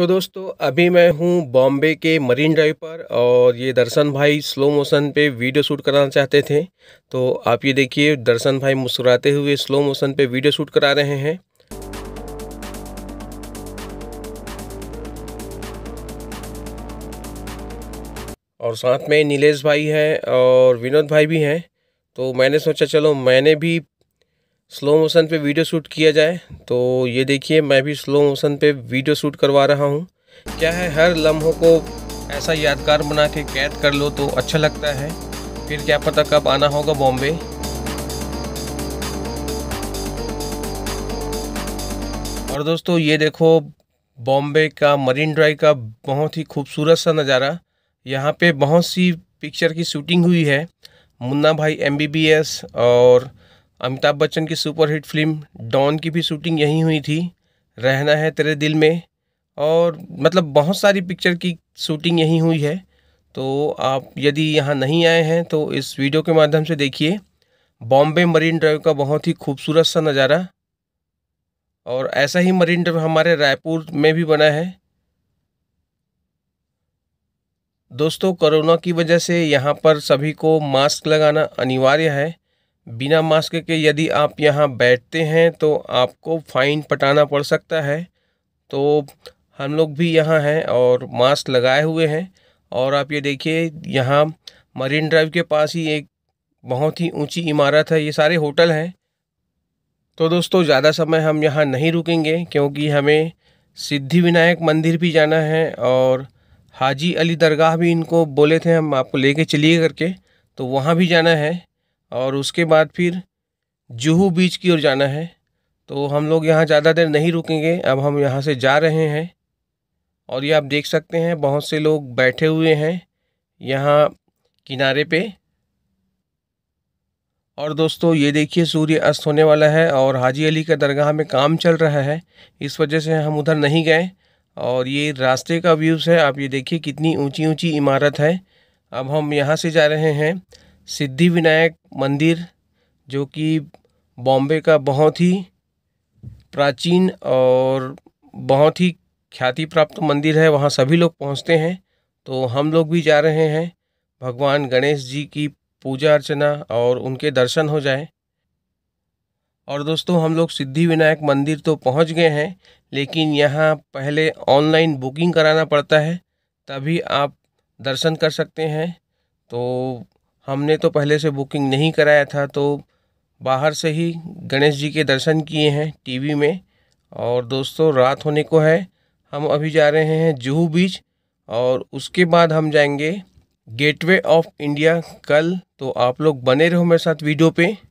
तो दोस्तों अभी मैं हूँ बॉम्बे के मरीन ड्राइव पर और ये दर्शन भाई स्लो मोशन पे वीडियो शूट कराना चाहते थे तो आप ये देखिए दर्शन भाई मुस्कुराते हुए स्लो मोशन पे वीडियो शूट करा रहे हैं और साथ में नीलेश भाई हैं और विनोद भाई भी हैं तो मैंने सोचा चलो मैंने भी स्लो मोशन पे वीडियो शूट किया जाए तो ये देखिए मैं भी स्लो मोशन पे वीडियो शूट करवा रहा हूँ क्या है हर लम्हों को ऐसा यादगार बना के कैद कर लो तो अच्छा लगता है फिर क्या पता कब आना होगा बॉम्बे और दोस्तों ये देखो बॉम्बे का मरीन ड्राइव का बहुत ही खूबसूरत सा नज़ारा यहाँ पे बहुत सी पिक्चर की शूटिंग हुई है मुन्ना भाई एमबीबीएस और अमिताभ बच्चन की सुपरहिट फिल्म डॉन की भी शूटिंग यहीं हुई थी रहना है तेरे दिल में और मतलब बहुत सारी पिक्चर की शूटिंग यहीं हुई है तो आप यदि यहाँ नहीं आए हैं तो इस वीडियो के माध्यम से देखिए बॉम्बे मरीन ड्राइव का बहुत ही खूबसूरत सा नज़ारा और ऐसा ही मरीन ड्राइव हमारे रायपुर में भी बना है दोस्तों कोरोना की वजह से यहाँ पर सभी को मास्क लगाना अनिवार्य है बिना मास्क के यदि आप यहाँ बैठते हैं तो आपको फ़ाइन पटाना पड़ सकता है तो हम लोग भी यहाँ हैं और मास्क लगाए हुए हैं और आप ये देखिए यहाँ मरीन ड्राइव के पास ही एक बहुत ही ऊंची इमारत है ये सारे होटल हैं तो दोस्तों ज़्यादा समय हम यहाँ नहीं रुकेंगे क्योंकि हमें सिद्धि विनायक मंदिर भी जाना है और हाजी अली दरगाह भी इनको बोले थे हम आपको कर चलिए करके तो वहाँ भी जाना है और उसके बाद फिर जुहू बीच की ओर जाना है तो हम लोग यहाँ ज़्यादा देर नहीं रुकेंगे अब हम यहाँ से जा रहे हैं और ये आप देख सकते हैं बहुत से लोग बैठे हुए हैं यहाँ किनारे पे और दोस्तों ये देखिए सूर्य अस्त होने वाला है और हाजी अली का दरगाह में काम चल रहा है इस वजह से हम उधर नहीं गए और ये रास्ते का व्यूज़ है आप ये देखिए कितनी ऊंची ऊंची इमारत है अब हम यहाँ से जा रहे हैं सिद्धि विनायक मंदिर जो कि बॉम्बे का बहुत ही प्राचीन और बहुत ही ख्याति प्राप्त मंदिर है वहाँ सभी लोग पहुँचते हैं तो हम लोग भी जा रहे हैं भगवान गणेश जी की पूजा अर्चना और उनके दर्शन हो जाए और दोस्तों हम लोग सिद्धि विनायक मंदिर तो पहुंच गए हैं लेकिन यहाँ पहले ऑनलाइन बुकिंग कराना पड़ता है तभी आप दर्शन कर सकते हैं तो हमने तो पहले से बुकिंग नहीं कराया था तो बाहर से ही गणेश जी के दर्शन किए हैं टीवी में और दोस्तों रात होने को है हम अभी जा रहे हैं जुहू बीच और उसके बाद हम जाएंगे गेटवे ऑफ इंडिया कल तो आप लोग बने रहो मेरे साथ वीडियो पे